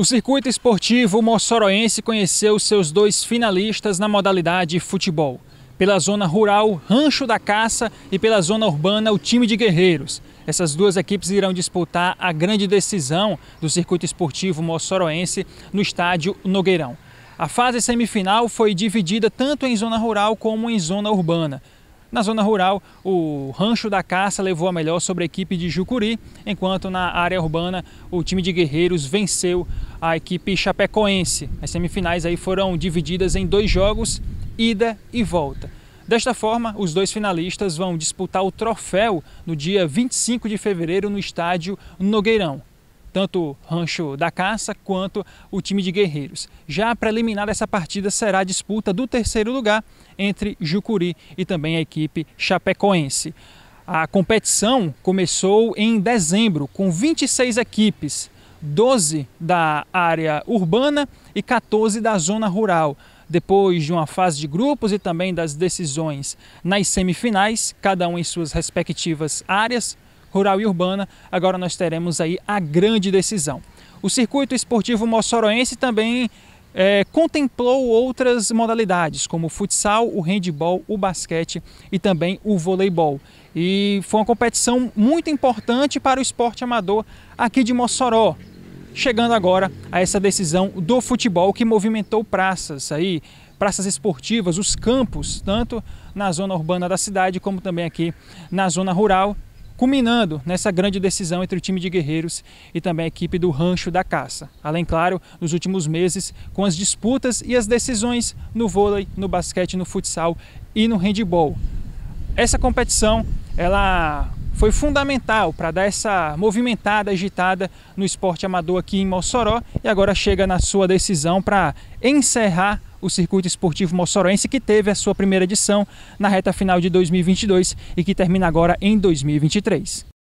O circuito esportivo mossoroense conheceu seus dois finalistas na modalidade futebol. Pela zona rural, Rancho da Caça, e pela zona urbana, o time de guerreiros. Essas duas equipes irão disputar a grande decisão do circuito esportivo mossoroense no estádio Nogueirão. A fase semifinal foi dividida tanto em zona rural como em zona urbana. Na zona rural, o Rancho da Caça levou a melhor sobre a equipe de Jucuri, enquanto na área urbana, o time de Guerreiros venceu a equipe chapecoense. As semifinais aí foram divididas em dois jogos, ida e volta. Desta forma, os dois finalistas vão disputar o troféu no dia 25 de fevereiro no estádio Nogueirão tanto Rancho da Caça quanto o time de Guerreiros. Já a preliminar dessa partida será a disputa do terceiro lugar entre Jucuri e também a equipe chapecoense. A competição começou em dezembro com 26 equipes, 12 da área urbana e 14 da zona rural depois de uma fase de grupos e também das decisões nas semifinais, cada um em suas respectivas áreas rural e urbana, agora nós teremos aí a grande decisão. O circuito esportivo moçoroense também é, contemplou outras modalidades, como o futsal, o handball, o basquete e também o voleibol. E foi uma competição muito importante para o esporte amador aqui de Mossoró. Chegando agora a essa decisão do futebol que movimentou praças aí, praças esportivas, os campos, tanto na zona urbana da cidade como também aqui na zona rural culminando nessa grande decisão entre o time de guerreiros e também a equipe do Rancho da Caça. Além, claro, nos últimos meses, com as disputas e as decisões no vôlei, no basquete, no futsal e no handball. Essa competição, ela foi fundamental para dar essa movimentada, agitada no esporte amador aqui em Mossoró e agora chega na sua decisão para encerrar o circuito esportivo moçoroense que teve a sua primeira edição na reta final de 2022 e que termina agora em 2023.